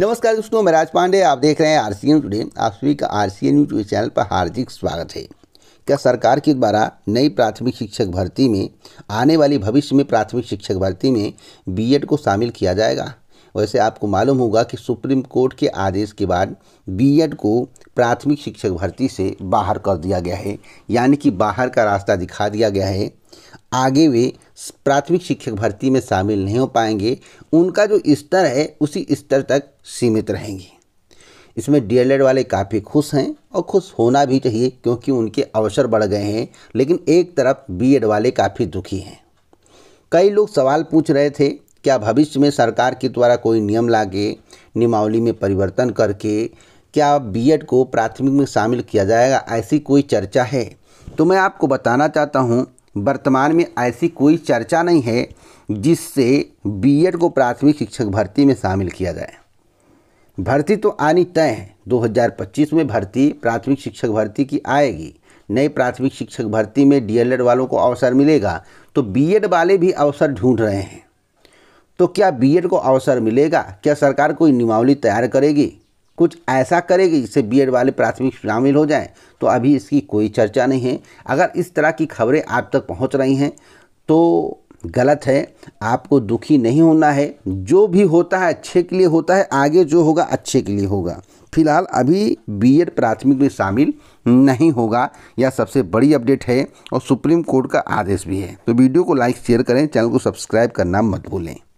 नमस्कार दोस्तों मैं राज पांडे आप देख रहे हैं आर सी टुडे आप सभी का आर सी एन चैनल पर हार्दिक स्वागत है क्या सरकार के द्वारा नई प्राथमिक शिक्षक भर्ती में आने वाली भविष्य में प्राथमिक शिक्षक भर्ती में बीएड को शामिल किया जाएगा वैसे आपको मालूम होगा कि सुप्रीम कोर्ट के आदेश के बाद बीएड को प्राथमिक शिक्षक भर्ती से बाहर कर दिया गया है यानी कि बाहर का रास्ता दिखा दिया गया है आगे वे प्राथमिक शिक्षक भर्ती में शामिल नहीं हो पाएंगे उनका जो स्तर है उसी स्तर तक सीमित रहेंगे इसमें डीएलएड वाले काफ़ी खुश हैं और खुश होना भी चाहिए क्योंकि उनके अवसर बढ़ गए हैं लेकिन एक तरफ बीएड वाले काफ़ी दुखी हैं कई लोग सवाल पूछ रहे थे क्या भविष्य में सरकार के द्वारा कोई नियम लागे नियमावली में परिवर्तन करके क्या बीएड को प्राथमिक में शामिल किया जाएगा ऐसी कोई चर्चा है तो मैं आपको बताना चाहता हूँ वर्तमान में ऐसी कोई चर्चा नहीं है जिससे बीएड को प्राथमिक शिक्षक भर्ती में शामिल किया जाए भर्ती तो आनी तय है 2025 में भर्ती प्राथमिक शिक्षक भर्ती की आएगी नई प्राथमिक शिक्षक भर्ती में डीएलएड वालों को अवसर मिलेगा तो बीएड वाले भी अवसर ढूंढ रहे हैं तो क्या बीएड को अवसर मिलेगा क्या सरकार कोई नियमावली तैयार करेगी कुछ ऐसा करेगी जिससे बीएड वाले प्राथमिक शामिल हो जाएं तो अभी इसकी कोई चर्चा नहीं है अगर इस तरह की खबरें आप तक पहुंच रही हैं तो गलत है आपको दुखी नहीं होना है जो भी होता है अच्छे के लिए होता है आगे जो होगा अच्छे के लिए होगा फिलहाल अभी बीएड प्राथमिक में शामिल नहीं होगा यह सबसे बड़ी अपडेट है और सुप्रीम कोर्ट का आदेश भी है तो वीडियो को लाइक शेयर करें चैनल को सब्सक्राइब करना मत भूलें